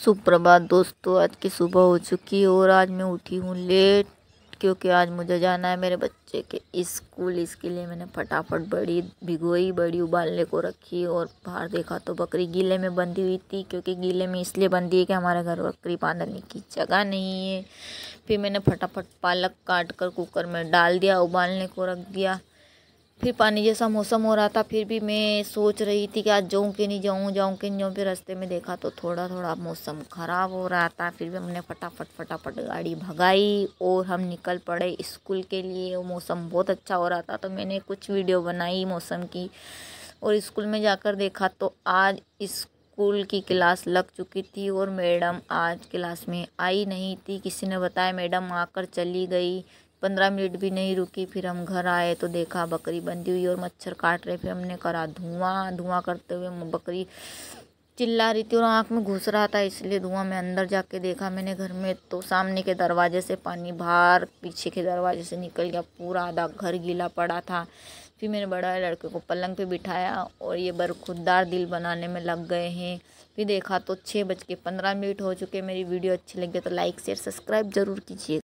सुप्रभात दोस्तों आज की सुबह हो चुकी है और आज मैं उठी हूँ लेट क्योंकि आज मुझे जाना है मेरे बच्चे के स्कूल इसके लिए मैंने फटाफट बड़ी भिगोई बड़ी उबालने को रखी और बाहर देखा तो बकरी गीले में बंधी हुई थी क्योंकि गीले में इसलिए बंधी है कि हमारे घर बकरी बांधने की जगह नहीं है फिर मैंने फटाफट पालक काट कर कुकर में डाल दिया उबालने को रख दिया फिर पानी जैसा मौसम हो रहा था फिर भी मैं सोच रही थी कि आज जाऊँ कि नहीं जाऊँ जाऊँ कि नहीं जाऊँ फिर रास्ते में देखा तो थोड़ा थोड़ा मौसम ख़राब हो रहा था फिर भी हमने फटाफट फटाफट गाड़ी भगाई और हम निकल पड़े स्कूल के लिए मौसम बहुत अच्छा हो रहा था तो मैंने कुछ वीडियो बनाई मौसम की और स्कूल में जाकर देखा तो आज स्कूल की क्लास लग चुकी थी और मैडम आज क्लास में आई नहीं थी किसी ने बताया मैडम आकर चली गई पंद्रह मिनट भी नहीं रुकी फिर हम घर आए तो देखा बकरी बंधी हुई और मच्छर काट रहे फिर हमने करा धुआं धुआं करते हुए बकरी चिल्ला रही थी और आँख में घुस रहा था इसलिए धुआं मैं अंदर जाके देखा मैंने घर में तो सामने के दरवाजे से पानी बाहर पीछे के दरवाजे से निकल गया पूरा आधा घर गीला पड़ा था फिर मैंने बड़ा लड़के को पलंग पे बिठाया और ये बरखुदार दिल बनाने में लग गए हैं फिर देखा तो छः बज के पंद्रह मिनट हो चुके मेरी वीडियो अच्छी लगी तो लाइक शेयर सब्सक्राइब ज़रूर कीजिए